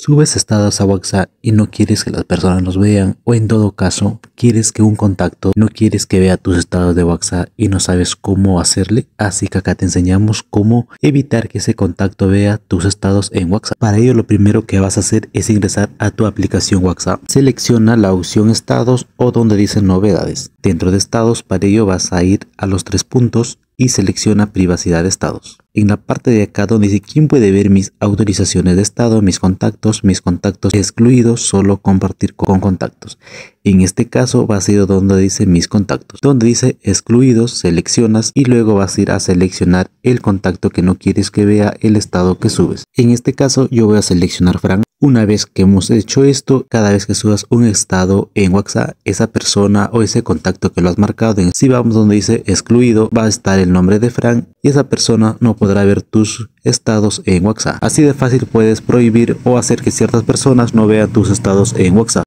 subes estados a WhatsApp y no quieres que las personas nos vean o en todo caso quieres que un contacto, no quieres que vea tus estados de WhatsApp y no sabes cómo hacerle, así que acá te enseñamos cómo evitar que ese contacto vea tus estados en WhatsApp. Para ello lo primero que vas a hacer es ingresar a tu aplicación WhatsApp. Selecciona la opción estados o donde dice novedades. Dentro de estados para ello vas a ir a los tres puntos y selecciona privacidad de estados. En la parte de acá donde dice quién puede ver mis autorizaciones de estado, mis contactos, mis contactos excluidos, solo compartir con contactos. En este caso va a ir donde dice mis contactos, donde dice excluidos, seleccionas y luego vas a ir a seleccionar el contacto que no quieres que vea el estado que subes. En este caso yo voy a seleccionar Frank. Una vez que hemos hecho esto, cada vez que subas un estado en WhatsApp, esa persona o ese contacto que lo has marcado, en, si vamos donde dice excluido, va a estar el nombre de Frank y esa persona no podrá ver tus estados en WhatsApp. Así de fácil puedes prohibir o hacer que ciertas personas no vean tus estados en WhatsApp.